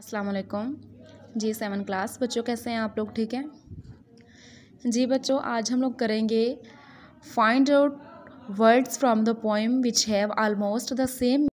असलकम जी seven class बच्चों कैसे हैं आप लोग ठीक हैं जी बच्चों आज हम लोग करेंगे find out words from the poem which have almost the same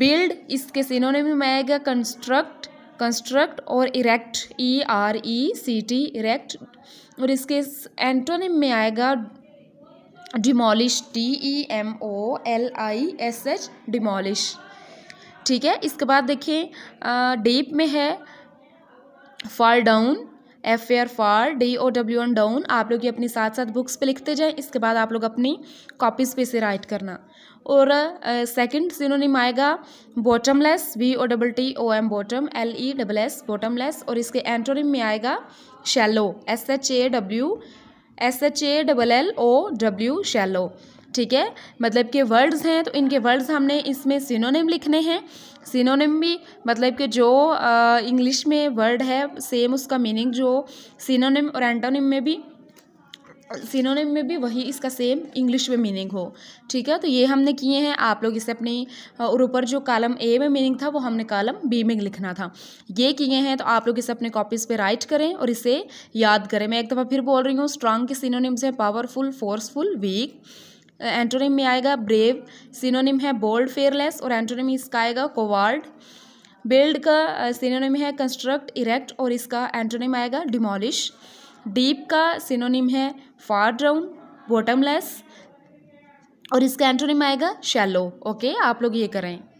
build इसके भी में आएगा कंस्ट्रक्ट कंस्ट्रक्ट और erect E R E C T erect और इसके एंटोनिम में आएगा demolish T E M O L I S H demolish ठीक है इसके बाद देखिए डीप में है fall down F air for D O W N down आप लोग ये अपने साथ साथ बुक्स पे लिखते जाएं इसके बाद आप लोग अपनी कॉपीज़ पे इसे राइट करना और सेकंड सिनोनिम आएगा bottomless V O double T O M bottom L E double S bottomless और इसके एंटोनिम में आएगा shallow S H A W S H A double L O W shallow ठीक है मतलब के वर्ड्स हैं तो इनके वर्ड्स हमने इसमें सिनोनिम लिखने हैं सिनोनिम भी मतलब कि जो इंग्लिश में वर्ड है सेम उसका मीनिंग जो सिनोनिम और एंटोनिम में भी सिनोनिम में भी वही इसका सेम इंग्लिश में मीनिंग हो ठीक है तो ये हमने किए हैं आप लोग इसे अपने और ऊपर जो कॉलम ए में मीनिंग था वो हमने कॉलम बी में लिखना था ये किए हैं तो आप लोग इसे अपने कॉपीज़ पे राइट करें और इसे याद करें मैं एक दफ़ा फिर बोल रही हूँ स्ट्रांग के सिनोनिम्स हैं पावरफुल फोर्सफुल वीक एंटोनिम में आएगा ब्रेव सिनोनिम है बोल्ड फेयरलेस और एंटोनिम इसका आएगा कोवाल्ड बिल्ड का सिनोनिम है कंस्ट्रक्ट इरेक्ट और इसका एंटोनिम आएगा डिमोलिश डीप का सिनोनिम है फार ड्राउन बॉटमलेस और इसका एंटोनिम आएगा शैलो ओके आप लोग ये करें